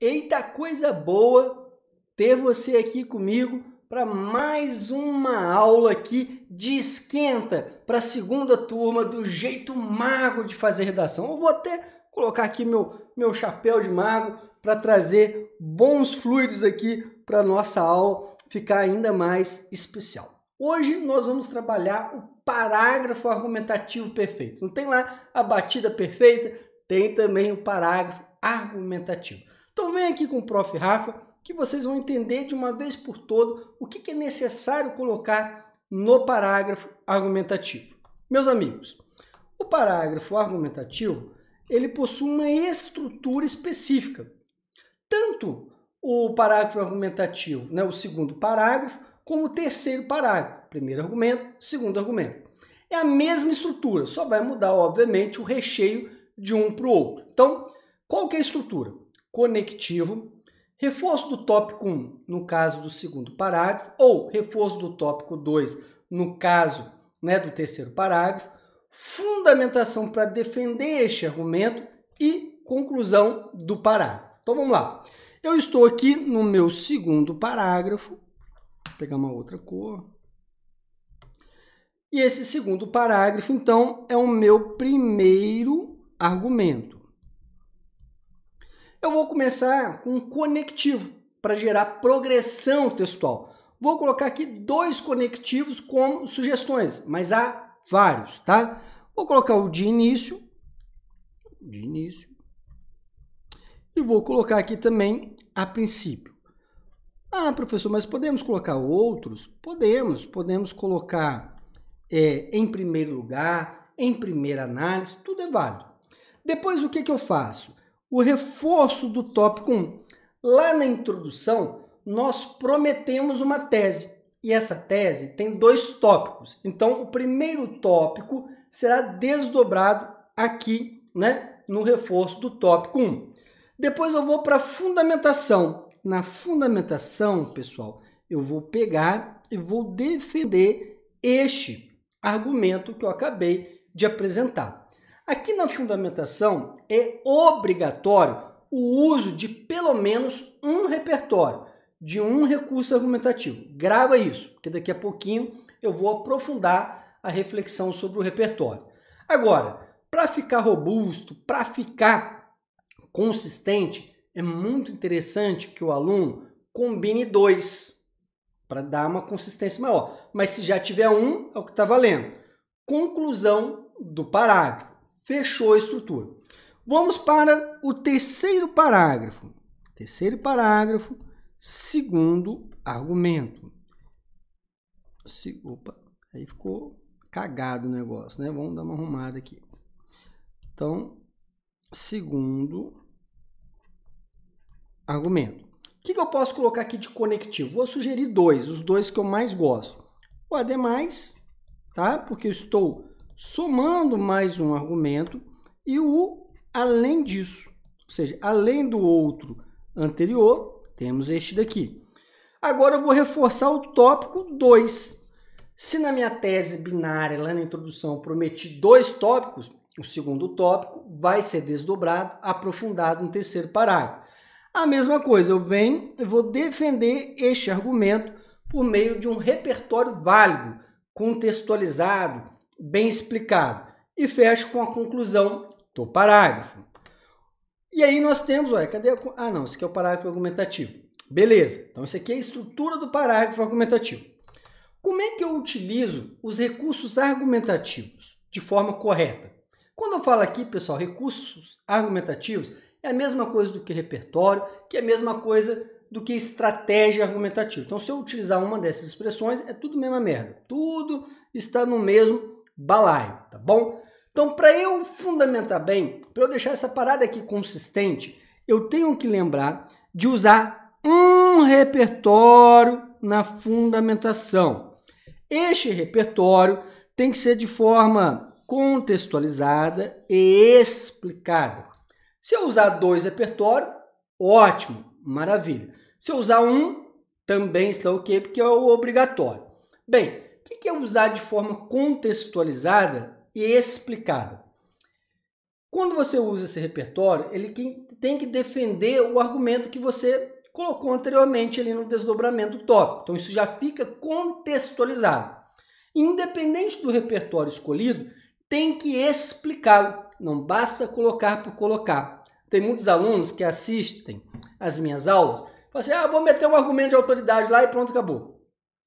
Eita coisa boa ter você aqui comigo para mais uma aula aqui de esquenta para a segunda turma do jeito mago de fazer redação. Eu vou até colocar aqui meu, meu chapéu de mago para trazer bons fluidos aqui para nossa aula ficar ainda mais especial. Hoje nós vamos trabalhar o parágrafo argumentativo perfeito. Não tem lá a batida perfeita, tem também o parágrafo argumentativo. Então vem aqui com o Prof. Rafa que vocês vão entender de uma vez por todo o que é necessário colocar no parágrafo argumentativo. Meus amigos, o parágrafo argumentativo ele possui uma estrutura específica. Tanto o parágrafo argumentativo, né, o segundo parágrafo, como o terceiro parágrafo, primeiro argumento, segundo argumento. É a mesma estrutura, só vai mudar, obviamente, o recheio de um para o outro. Então, qual que é a estrutura? conectivo, reforço do tópico 1 no caso do segundo parágrafo, ou reforço do tópico 2 no caso né, do terceiro parágrafo, fundamentação para defender este argumento e conclusão do parágrafo. Então vamos lá. Eu estou aqui no meu segundo parágrafo, vou pegar uma outra cor. E esse segundo parágrafo, então, é o meu primeiro argumento eu vou começar com um conectivo para gerar progressão textual. Vou colocar aqui dois conectivos como sugestões, mas há vários, tá? Vou colocar o de início, de início, e vou colocar aqui também a princípio. Ah, professor, mas podemos colocar outros? Podemos, podemos colocar é, em primeiro lugar, em primeira análise, tudo é válido. Depois o que, que eu faço? o reforço do tópico 1. Lá na introdução, nós prometemos uma tese. E essa tese tem dois tópicos. Então, o primeiro tópico será desdobrado aqui, né, no reforço do tópico 1. Depois eu vou para a fundamentação. Na fundamentação, pessoal, eu vou pegar e vou defender este argumento que eu acabei de apresentar. Aqui na fundamentação é obrigatório o uso de pelo menos um repertório de um recurso argumentativo. Grava isso, porque daqui a pouquinho eu vou aprofundar a reflexão sobre o repertório. Agora, para ficar robusto, para ficar consistente, é muito interessante que o aluno combine dois para dar uma consistência maior. Mas se já tiver um, é o que está valendo. Conclusão do parágrafo. Fechou a estrutura. Vamos para o terceiro parágrafo. Terceiro parágrafo, segundo argumento. Se, opa, aí ficou cagado o negócio, né? Vamos dar uma arrumada aqui. Então, segundo argumento. O que, que, eu posso colocar aqui de conectivo? Vou sugerir dois, os dois que eu mais gosto. O ademais, tá? Porque eu estou somando mais um argumento e o além disso. Ou seja, além do outro anterior, temos este daqui. Agora eu vou reforçar o tópico 2. Se na minha tese binária, lá na introdução, prometi dois tópicos, o segundo tópico vai ser desdobrado, aprofundado no terceiro parágrafo. A mesma coisa, eu venho e vou defender este argumento por meio de um repertório válido, contextualizado, bem explicado. E fecho com a conclusão do parágrafo. E aí nós temos, olha, cadê a, Ah, não, esse aqui é o parágrafo argumentativo. Beleza, então isso aqui é a estrutura do parágrafo argumentativo. Como é que eu utilizo os recursos argumentativos de forma correta? Quando eu falo aqui, pessoal, recursos argumentativos, é a mesma coisa do que repertório, que é a mesma coisa do que estratégia argumentativa. Então, se eu utilizar uma dessas expressões, é tudo mesma merda. Tudo está no mesmo balaio, tá bom? Então, para eu fundamentar bem, para eu deixar essa parada aqui consistente, eu tenho que lembrar de usar um repertório na fundamentação. Este repertório tem que ser de forma contextualizada e explicada. Se eu usar dois repertórios, ótimo, maravilha. Se eu usar um, também está ok, porque é o obrigatório. Bem, o que é usar de forma contextualizada e explicada? Quando você usa esse repertório, ele tem que defender o argumento que você colocou anteriormente ali no desdobramento do tópico. Então isso já fica contextualizado. Independente do repertório escolhido, tem que explicá-lo. Não basta colocar por colocar. Tem muitos alunos que assistem às minhas aulas, falam assim: "Ah, vou meter um argumento de autoridade lá e pronto, acabou".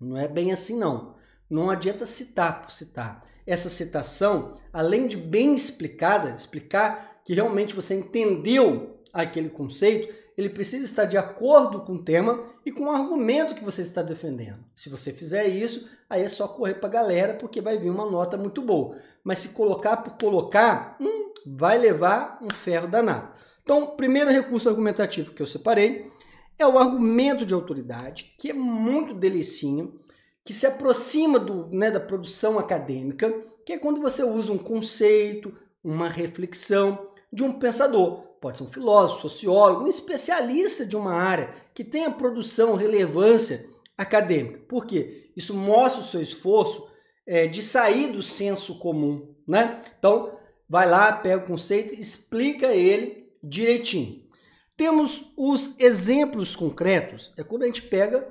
Não é bem assim não. Não adianta citar por citar. Essa citação, além de bem explicada, explicar que realmente você entendeu aquele conceito, ele precisa estar de acordo com o tema e com o argumento que você está defendendo. Se você fizer isso, aí é só correr para a galera, porque vai vir uma nota muito boa. Mas se colocar por colocar, hum, vai levar um ferro danado. Então, o primeiro recurso argumentativo que eu separei é o argumento de autoridade, que é muito delicinho que se aproxima do, né, da produção acadêmica, que é quando você usa um conceito, uma reflexão de um pensador. Pode ser um filósofo, sociólogo, um especialista de uma área que tenha produção, relevância acadêmica. Por quê? Isso mostra o seu esforço é, de sair do senso comum, né? Então, vai lá, pega o conceito, explica ele direitinho. Temos os exemplos concretos, é quando a gente pega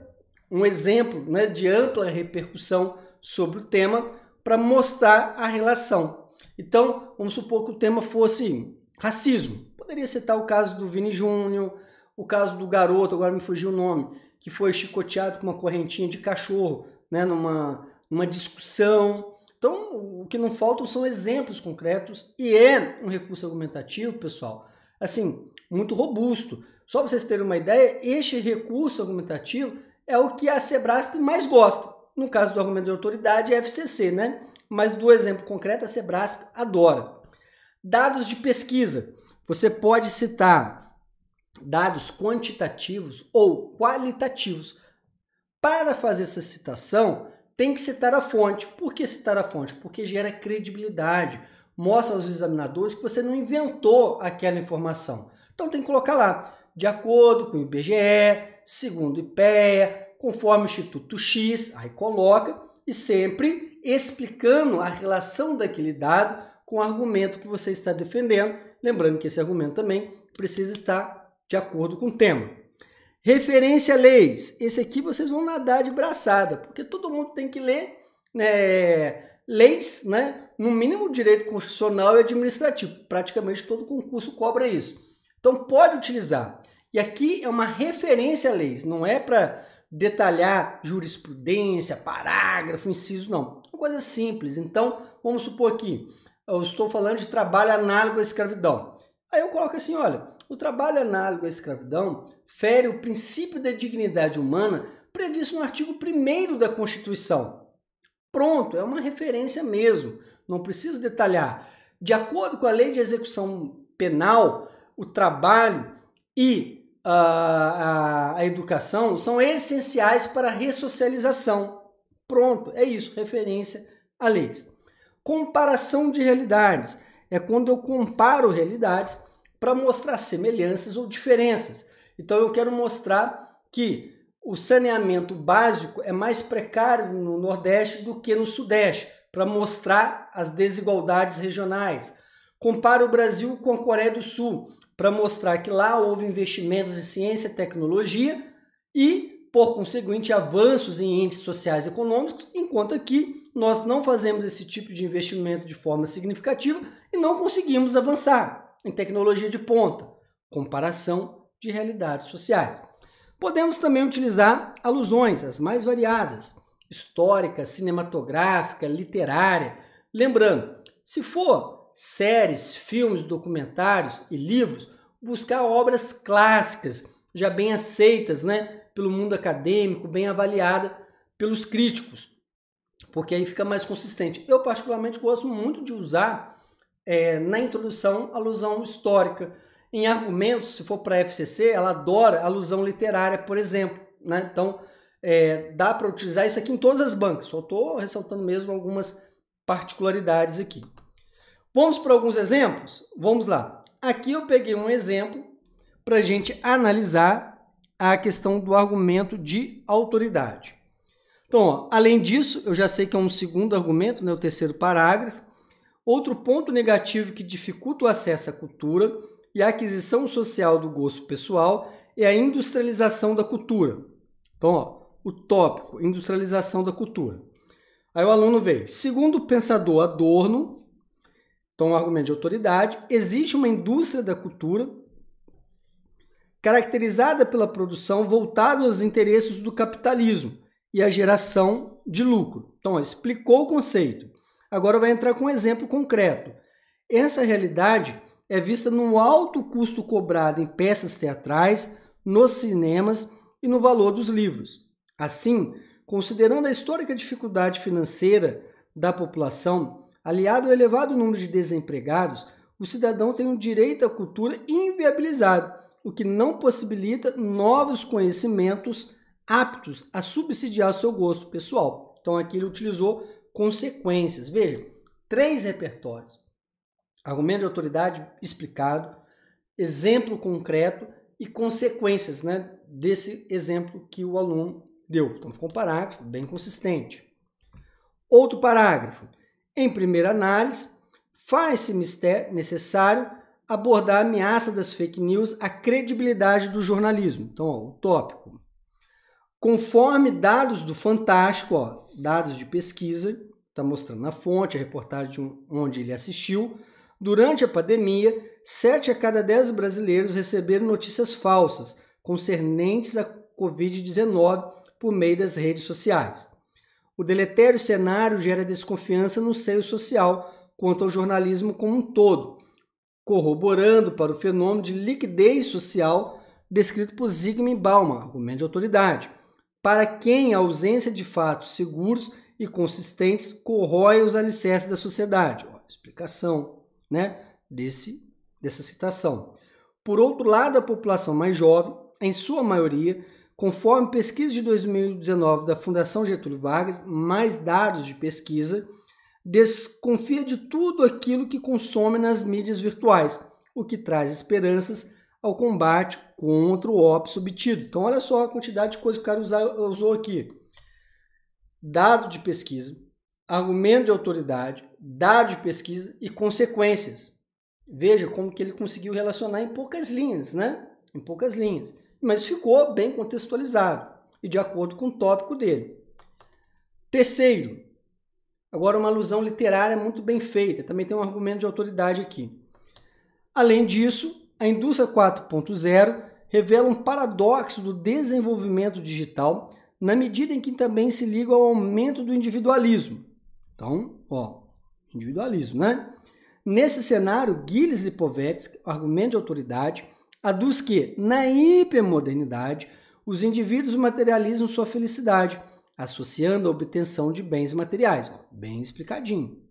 um exemplo né, de ampla repercussão sobre o tema para mostrar a relação. Então, vamos supor que o tema fosse racismo. Poderia citar o caso do Vini Júnior, o caso do garoto, agora me fugiu o nome, que foi chicoteado com uma correntinha de cachorro né, numa, numa discussão. Então, o que não faltam são exemplos concretos e é um recurso argumentativo, pessoal, assim, muito robusto. Só para vocês terem uma ideia, este recurso argumentativo é o que a Sebrasp mais gosta. No caso do argumento de autoridade, é FCC, né? Mas do exemplo concreto, a Sebrasp adora. Dados de pesquisa. Você pode citar dados quantitativos ou qualitativos. Para fazer essa citação, tem que citar a fonte. Por que citar a fonte? Porque gera credibilidade, mostra aos examinadores que você não inventou aquela informação. Então tem que colocar lá, de acordo com o IBGE, segundo IPEA, conforme o Instituto X, aí coloca, e sempre explicando a relação daquele dado com o argumento que você está defendendo, lembrando que esse argumento também precisa estar de acordo com o tema. Referência a leis. Esse aqui vocês vão nadar de braçada, porque todo mundo tem que ler né, leis, né, no mínimo direito constitucional e administrativo. Praticamente todo concurso cobra isso. Então pode utilizar. E aqui é uma referência a leis, não é para detalhar jurisprudência, parágrafo, inciso, não. É uma coisa simples. Então, vamos supor que eu estou falando de trabalho análogo à escravidão. Aí eu coloco assim, olha, o trabalho análogo à escravidão fere o princípio da dignidade humana previsto no artigo 1 da Constituição. Pronto, é uma referência mesmo, não preciso detalhar. De acordo com a lei de execução penal, o trabalho e a, a, a educação são essenciais para a ressocialização. Pronto, é isso, referência a leis. Comparação de realidades é quando eu comparo realidades para mostrar semelhanças ou diferenças. Então eu quero mostrar que o saneamento básico é mais precário no Nordeste do que no Sudeste, para mostrar as desigualdades regionais. Compara o Brasil com a Coreia do Sul para mostrar que lá houve investimentos em ciência e tecnologia e, por conseguinte, avanços em índices sociais e econômicos, enquanto aqui nós não fazemos esse tipo de investimento de forma significativa e não conseguimos avançar em tecnologia de ponta, comparação de realidades sociais. Podemos também utilizar alusões, as mais variadas, histórica, cinematográfica, literária. Lembrando, se for séries, filmes, documentários e livros, buscar obras clássicas, já bem aceitas né, pelo mundo acadêmico, bem avaliada pelos críticos, porque aí fica mais consistente. Eu, particularmente, gosto muito de usar é, na introdução alusão histórica. Em argumentos, se for para a FCC, ela adora alusão literária, por exemplo. Né? Então, é, dá para utilizar isso aqui em todas as bancas, só estou ressaltando mesmo algumas particularidades aqui. Vamos para alguns exemplos? Vamos lá. Aqui eu peguei um exemplo para a gente analisar a questão do argumento de autoridade. Então, ó, além disso, eu já sei que é um segundo argumento, né, o terceiro parágrafo. Outro ponto negativo que dificulta o acesso à cultura e a aquisição social do gosto pessoal é a industrialização da cultura. Então, ó, o tópico, industrialização da cultura. Aí o aluno veio, segundo o pensador Adorno, então, um argumento de autoridade. Existe uma indústria da cultura caracterizada pela produção voltada aos interesses do capitalismo e à geração de lucro. Então, explicou o conceito. Agora vai entrar com um exemplo concreto. Essa realidade é vista no alto custo cobrado em peças teatrais, nos cinemas e no valor dos livros. Assim, considerando a histórica dificuldade financeira da população, aliado ao elevado número de desempregados, o cidadão tem o um direito à cultura inviabilizado, o que não possibilita novos conhecimentos aptos a subsidiar seu gosto pessoal. Então aqui ele utilizou consequências. Veja, três repertórios: argumento de autoridade explicado, exemplo concreto e consequências né, desse exemplo que o aluno deu. Então ficou um parágrafo bem consistente. Outro parágrafo em primeira análise, faz-se necessário abordar a ameaça das fake news à credibilidade do jornalismo. Então, ó, o tópico. Conforme dados do Fantástico, ó, dados de pesquisa, está mostrando na fonte, a reportagem onde ele assistiu, durante a pandemia, 7 a cada 10 brasileiros receberam notícias falsas concernentes à Covid-19 por meio das redes sociais. O deletério cenário gera desconfiança no seio social quanto ao jornalismo como um todo, corroborando para o fenômeno de liquidez social descrito por Zygmunt Bauman, argumento de autoridade, para quem a ausência de fatos seguros e consistentes corrói os alicerces da sociedade. Ó, explicação né, desse, dessa citação. Por outro lado, a população mais jovem, em sua maioria, Conforme pesquisa de 2019 da Fundação Getúlio Vargas, mais dados de pesquisa, desconfia de tudo aquilo que consome nas mídias virtuais, o que traz esperanças ao combate contra o ópio obtido. Então, olha só a quantidade de coisa que o cara usou aqui: dado de pesquisa, argumento de autoridade, dado de pesquisa e consequências. Veja como que ele conseguiu relacionar em poucas linhas, né? Em poucas linhas mas ficou bem contextualizado e de acordo com o tópico dele. Terceiro, agora uma alusão literária muito bem feita, também tem um argumento de autoridade aqui. Além disso, a indústria 4.0 revela um paradoxo do desenvolvimento digital na medida em que também se liga ao aumento do individualismo. Então, ó, individualismo, né? Nesse cenário, Gilles Lipovetsky, argumento de autoridade, aduz que, na hipermodernidade, os indivíduos materializam sua felicidade, associando a obtenção de bens materiais. Bem explicadinho.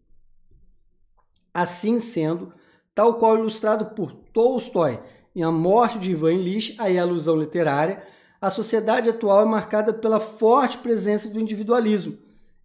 Assim sendo, tal qual ilustrado por Tolstói em A Morte de Ivan Illich, aí a alusão literária, a sociedade atual é marcada pela forte presença do individualismo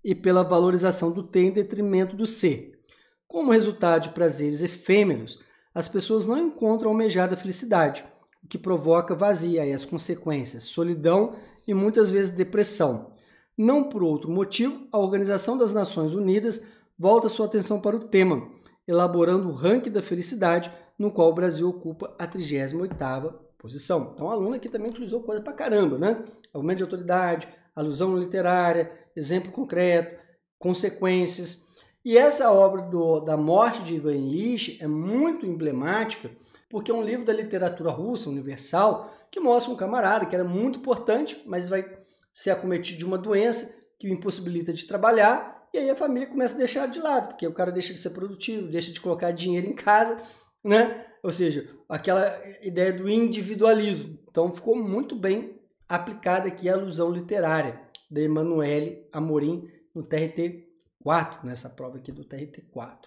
e pela valorização do ter em detrimento do ser, como resultado de prazeres efêmeros as pessoas não encontram a almejada felicidade, o que provoca vazia e as consequências, solidão e muitas vezes depressão. Não por outro motivo, a Organização das Nações Unidas volta sua atenção para o tema, elaborando o ranking da felicidade, no qual o Brasil ocupa a 38ª posição. Então, o aluno aqui também utilizou coisa pra caramba, né? Argumento de autoridade, alusão literária, exemplo concreto, consequências, e essa obra do, da morte de Ivan Illich é muito emblemática, porque é um livro da literatura russa universal que mostra um camarada que era muito importante, mas vai ser acometido de uma doença que o impossibilita de trabalhar, e aí a família começa a deixar de lado, porque o cara deixa de ser produtivo, deixa de colocar dinheiro em casa, né? Ou seja, aquela ideia do individualismo. Então ficou muito bem aplicada aqui a alusão literária da Emanuele Amorim no TRT 4, nessa prova aqui do TRT4.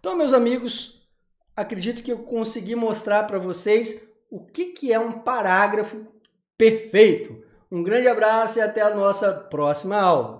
Então, meus amigos, acredito que eu consegui mostrar para vocês o que, que é um parágrafo perfeito. Um grande abraço e até a nossa próxima aula.